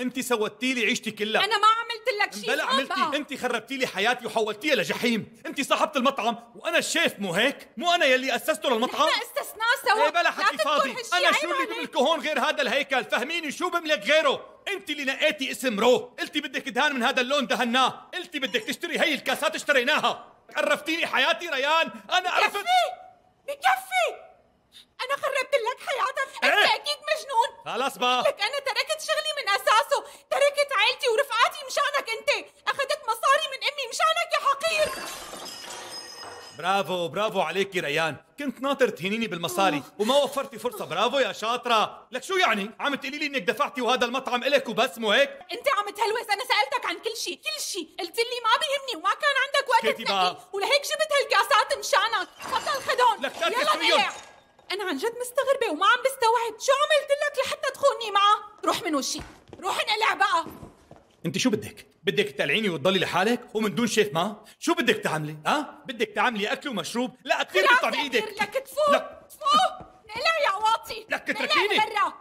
انت سوتي لي عيشتي كلها انا ما عملت لك شيء بلا عملتي انت خربتي لي حياتي وحولتيها لجحيم انت صاحبه المطعم وانا الشيف مو هيك مو انا يلي اسسته للمطعم انا استثناء سوا إيه، بلا حكي فاضي انا شو اللي بملكه هون غير هذا الهيكل فهميني شو بملك غيره انت اللي نقيتي اسم رو قلتي بدك دهان من هذا اللون دهناه قلتي بدك تشتري هي الكاسات اشتريناها قرفتيني حياتي ريان انا عرفت بكفي بكفي انا خربت لك حياتك انت إيه. اكيد مجنون خلاص بقى لك انا أخذت مصاري من أمي مشانك يا حقير برافو برافو عليكي ريان كنت ناطر تهينيني بالمصاري وما وفرتي فرصة برافو يا شاطرة لك شو يعني عم تقولي لي انك دفعتي وهذا المطعم الك وبس مو هيك انت عم تهلوس انا سألتك عن كل شيء كل شيء قلت لي ما بيهمني وما كان عندك وقت تنقي ولهيك جبت هالكاسات مشانك بطل خدون لك يلا انا عن جد مستغربة وما عم بستوعب شو عملت لك لحتى تخوني معه روح من وشي روح انقلع بقى انت شو بدك؟ بدك تقلعيني وتضلي لحالك ومن دون شيف ما؟ شو بدك تعملي؟ ها؟ بدك تعملي اكل ومشروب؟ لا كثير بيطلع بايدك لك تفوق لك تفوق نقلع يا واطي لك تركيني برا